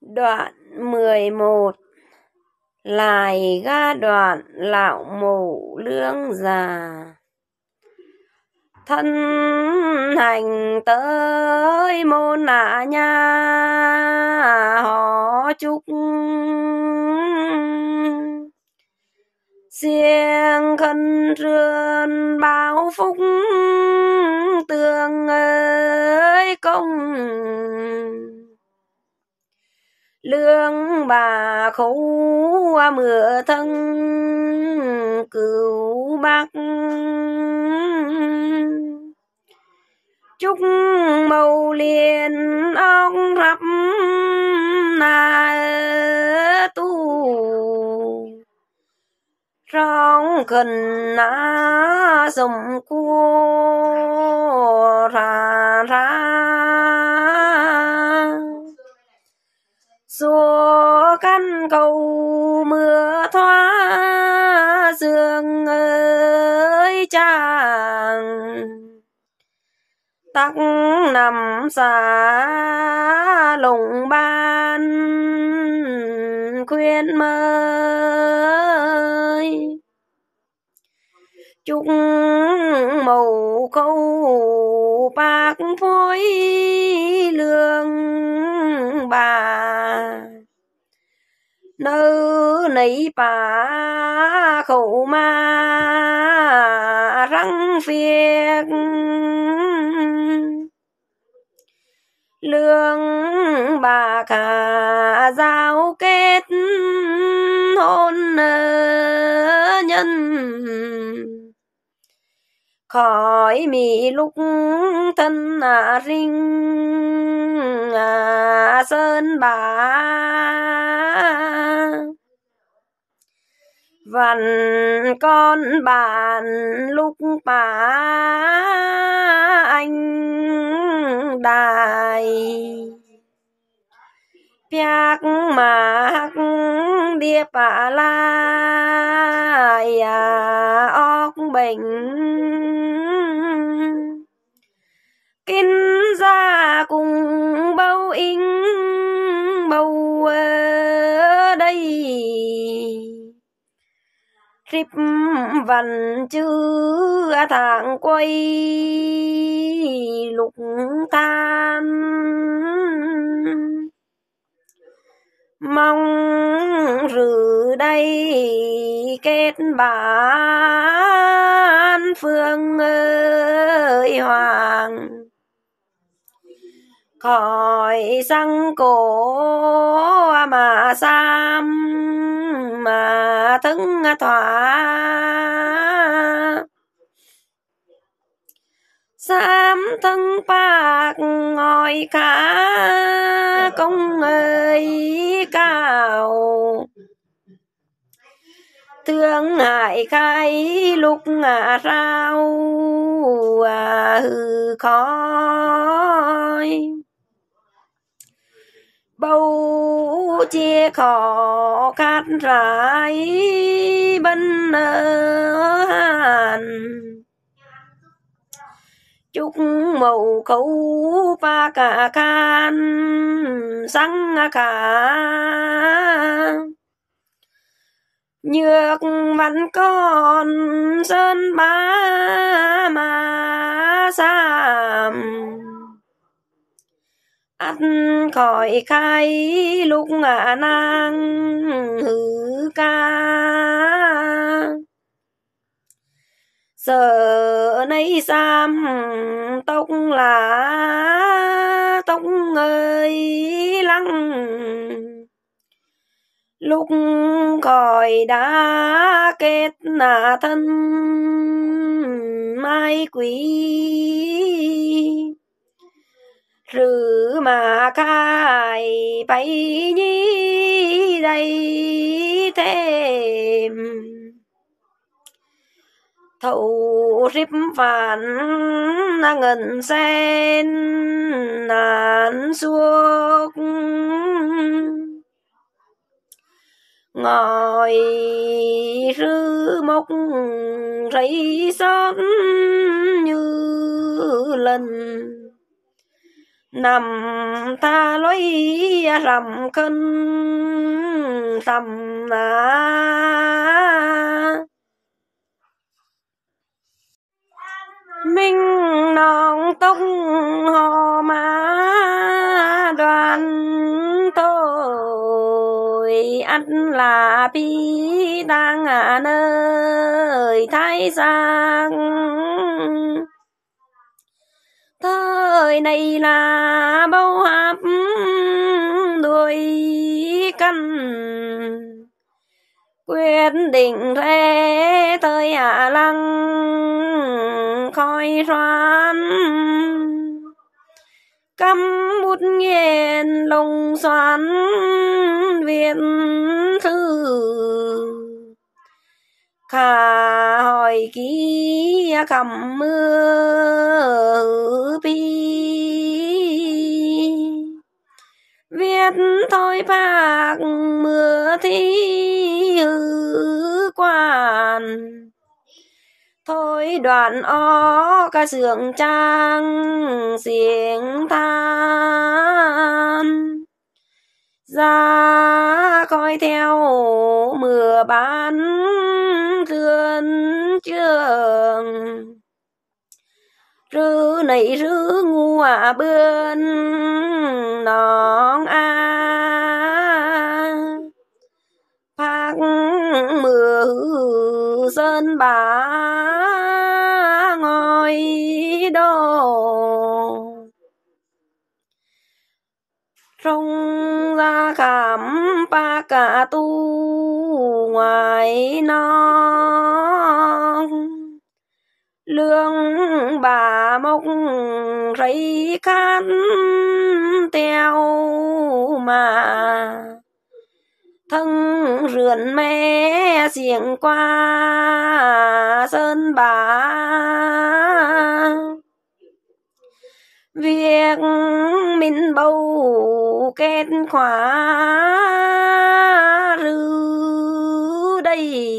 Đoạn 11 Lại ga đoạn lão mổ lương già Thân hành tới môn nạ nha Họ chúc Siêng khân rươn báo phúc Tương ơi công bà khấu mưa thân cứu bác chúc màu liền ông rập na tu trong cần na sông cua ra ra nằm xa lùng ban khuyên mời chúc màu câu bạc phối lương bà nơ nấy bà khẩu ma răng phiền lương bà cả giao kết hôn nhân khỏi mì lúc thân à rinh à sơn bà vặn con bạn lúc bà anh đài piak mạc đĩa bà lai à óc bệnh kinh ra cùng bao in trip vần chư thẳng quay lục tan mong rử đây kết bản phương ơi hoàng khỏi răng cổ mà sam mà thân thỏa sám thân bạc ngồi cả công ơi cao thương hại khai lúc ngả rau à, hư khói bầu chia khó khát rải bên hàn chúc màu khấu pa cả can sáng à cả nhược văn con sơn ba mà giảm ắt khỏi khai lúc ngã nang hư ca sợ nay sam tóc là tóc ơi lăng lúc khỏi đã kết là thân mai quý rử mà cài bay nhi đây thêm thâu rip vạn ngần sen nàn suốt ngồi rư mốc rấy xóm như lần nằm ta lối rầm à cân tầm à minh non tông hồ má đoàn tôi ăn là pi đang ở à nơi thái giang đời này là bao hạp đuổi căn quyết định thế thời hạ à lăng khói xoan căm bút nghiền lồng xoắn viện thư khả hỏi ký cầm mưa bi biết thôi bạc mưa thi hư quan thôi đoạn ó ca sưởng trang xiềng than ra coi theo mưa bán thương trường rư này rư ngua à bên nón a à. phát mưa dân bà ngồi đồ trong ra cảm ba cả tu ngoài non lương bà mốc rấy cát teo mà thân rườn mẹ xiềng qua sơn bà việc mình bầu kết khóa rư đây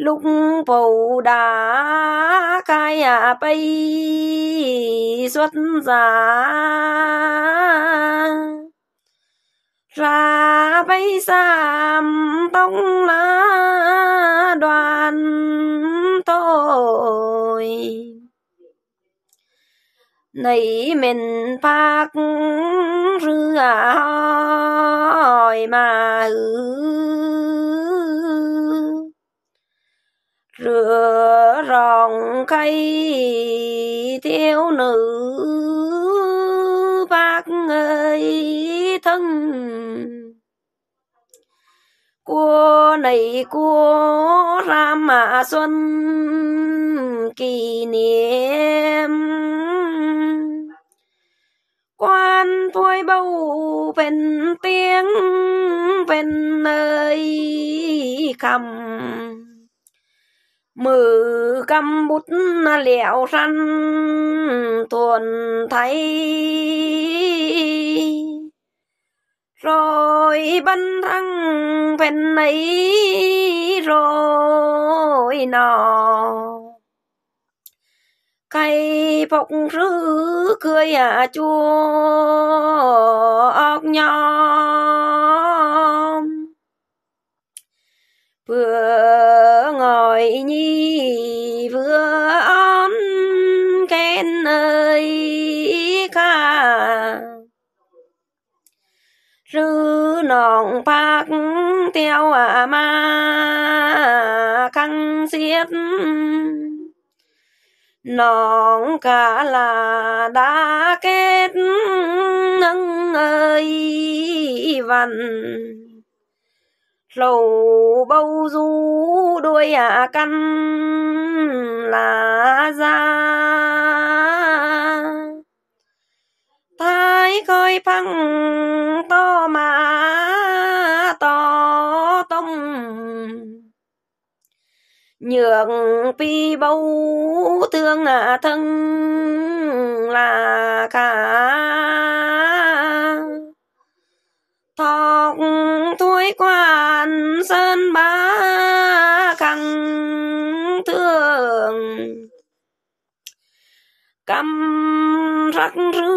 lúc bầu đá cai à bay xuất giá ra bay sam tông lá đoàn thôi nấy mình phát rửa hỏi mà ư rửa ròn cây thiếu nữ bác ơi thân cua này cua ra mà xuân kỷ niệm quan thôi bầu bên tiếng bên nơi cầm mừ cầm bút lẹo săn thuần thấy rồi bắn thăng phèn ấy rồi nọ cây phọc rứ cười à chua ốc nhóm vừa hỏi nhi vừa on khen ơi ca rư nòng bác theo à ma căng xiết nòng cả là đã kết nâng ơi vằn lầu bâu du đuôi à căn là ra Thái khơi phăng to mà to tông Nhược pi bâu thương à thân là cả thọc tuổi quan sơn bá khăng thường cầm rắc rư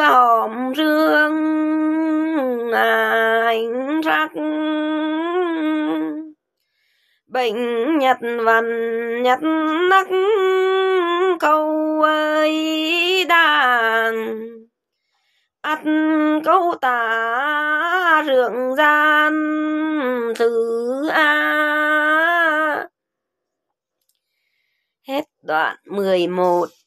hòm rương ảnh rắc bệnh nhật văn nhật nắc câu câu tả rượng gian thứ a hết đoạn mười một